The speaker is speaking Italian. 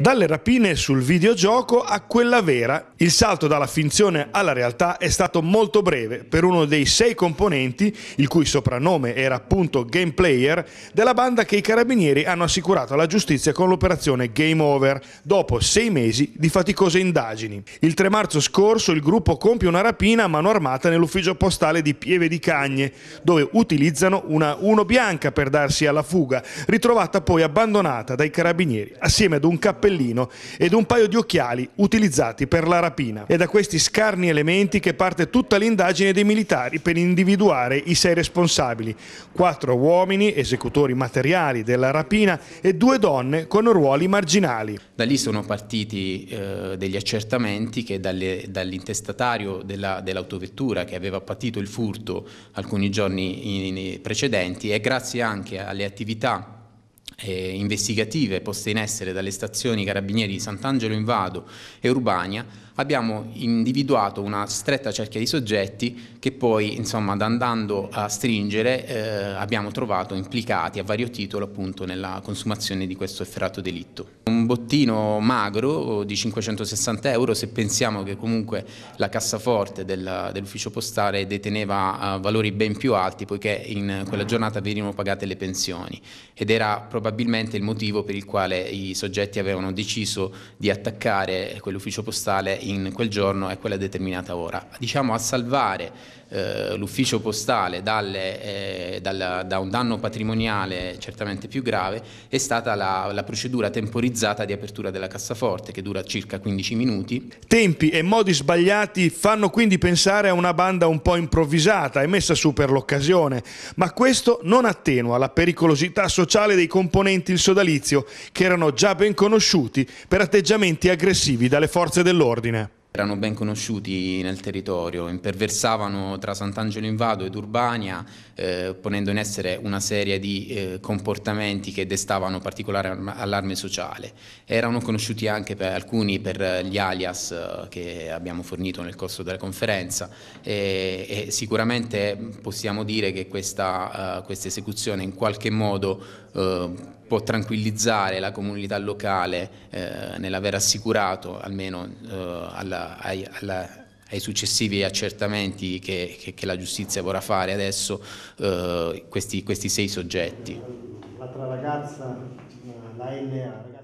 Dalle rapine sul videogioco a quella vera, il salto dalla finzione alla realtà è stato molto breve per uno dei sei componenti, il cui soprannome era appunto Game Player, della banda che i carabinieri hanno assicurato alla giustizia con l'operazione Game Over, dopo sei mesi di faticose indagini. Il 3 marzo scorso il gruppo compie una rapina a mano armata nell'ufficio postale di Pieve di Cagne, dove utilizzano una Uno bianca per darsi alla fuga, ritrovata poi abbandonata dai carabinieri assieme ad un cappellino ed un paio di occhiali utilizzati per la rapina. È da questi scarni elementi che parte tutta l'indagine dei militari per individuare i sei responsabili, quattro uomini, esecutori materiali della rapina, e due donne con ruoli marginali. Da lì sono partiti eh, degli accertamenti che dall'intestatario dall dell'autovettura dell che aveva patito il furto alcuni giorni in, in, precedenti e grazie anche alle attività eh, investigative poste in essere dalle stazioni carabinieri di Sant'Angelo in Vado e Urbania, abbiamo individuato una stretta cerchia di soggetti che poi, insomma, andando a stringere, eh, abbiamo trovato implicati a vario titolo appunto nella consumazione di questo efferato delitto bottino magro di 560 euro se pensiamo che comunque la cassaforte del, dell'ufficio postale deteneva eh, valori ben più alti poiché in quella giornata venivano pagate le pensioni ed era probabilmente il motivo per il quale i soggetti avevano deciso di attaccare quell'ufficio postale in quel giorno e quella determinata ora. Diciamo a salvare eh, l'ufficio postale dalle, eh, dal, da un danno patrimoniale certamente più grave è stata la, la procedura temporizzata data di apertura della cassaforte che dura circa 15 minuti. Tempi e modi sbagliati fanno quindi pensare a una banda un po' improvvisata e messa su per l'occasione, ma questo non attenua la pericolosità sociale dei componenti il sodalizio che erano già ben conosciuti per atteggiamenti aggressivi dalle forze dell'ordine erano ben conosciuti nel territorio, imperversavano tra Sant'Angelo in Vado ed Urbania, eh, ponendo in essere una serie di eh, comportamenti che destavano particolare allarme sociale. Erano conosciuti anche per alcuni per gli alias eh, che abbiamo fornito nel corso della conferenza e, e sicuramente possiamo dire che questa, uh, questa esecuzione in qualche modo uh, può tranquillizzare la comunità locale eh, nell'aver assicurato almeno eh, alla, ai, alla, ai successivi accertamenti che, che, che, la giustizia vorrà fare adesso eh, questi, questi, sei soggetti. L'altra ragazza, eh, la NA,